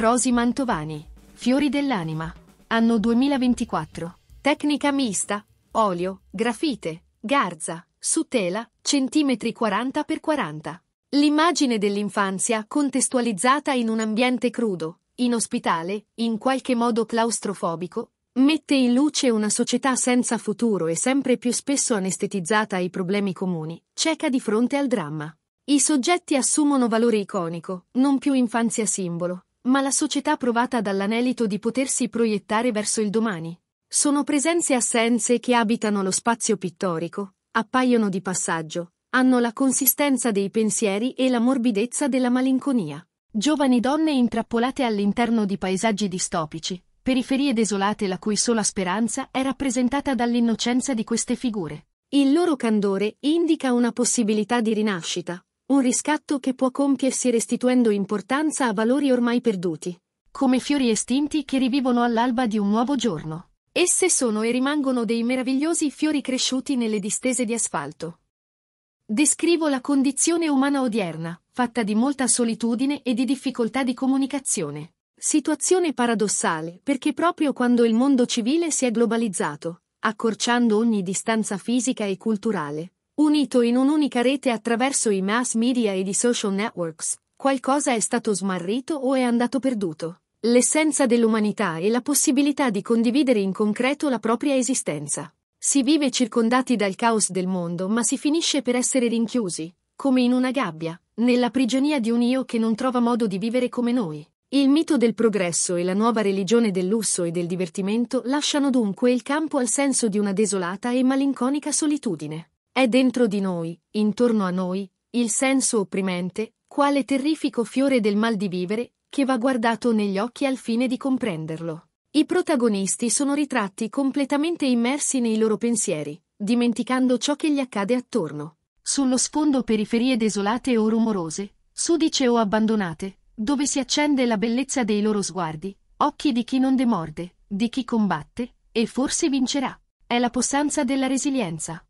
Rosi Mantovani. Fiori dell'anima. Anno 2024. Tecnica mista. Olio, grafite, garza, su tela, centimetri 40x40. L'immagine dell'infanzia contestualizzata in un ambiente crudo, inospitale, in qualche modo claustrofobico, mette in luce una società senza futuro e sempre più spesso anestetizzata ai problemi comuni, cieca di fronte al dramma. I soggetti assumono valore iconico, non più infanzia simbolo, ma la società provata dall'anelito di potersi proiettare verso il domani. Sono presenze assenze che abitano lo spazio pittorico, appaiono di passaggio, hanno la consistenza dei pensieri e la morbidezza della malinconia. Giovani donne intrappolate all'interno di paesaggi distopici, periferie desolate la cui sola speranza è rappresentata dall'innocenza di queste figure. Il loro candore indica una possibilità di rinascita, un riscatto che può compiersi restituendo importanza a valori ormai perduti, come fiori estinti che rivivono all'alba di un nuovo giorno. Esse sono e rimangono dei meravigliosi fiori cresciuti nelle distese di asfalto. Descrivo la condizione umana odierna, fatta di molta solitudine e di difficoltà di comunicazione. Situazione paradossale, perché proprio quando il mondo civile si è globalizzato, accorciando ogni distanza fisica e culturale, Unito in un'unica rete attraverso i mass media ed i social networks, qualcosa è stato smarrito o è andato perduto. L'essenza dell'umanità e la possibilità di condividere in concreto la propria esistenza. Si vive circondati dal caos del mondo ma si finisce per essere rinchiusi, come in una gabbia, nella prigionia di un io che non trova modo di vivere come noi. Il mito del progresso e la nuova religione del lusso e del divertimento lasciano dunque il campo al senso di una desolata e malinconica solitudine. È dentro di noi, intorno a noi, il senso opprimente, quale terrifico fiore del mal di vivere, che va guardato negli occhi al fine di comprenderlo. I protagonisti sono ritratti completamente immersi nei loro pensieri, dimenticando ciò che gli accade attorno. Sullo sfondo periferie desolate o rumorose, sudice o abbandonate, dove si accende la bellezza dei loro sguardi, occhi di chi non demorde, di chi combatte, e forse vincerà. È la possanza della resilienza.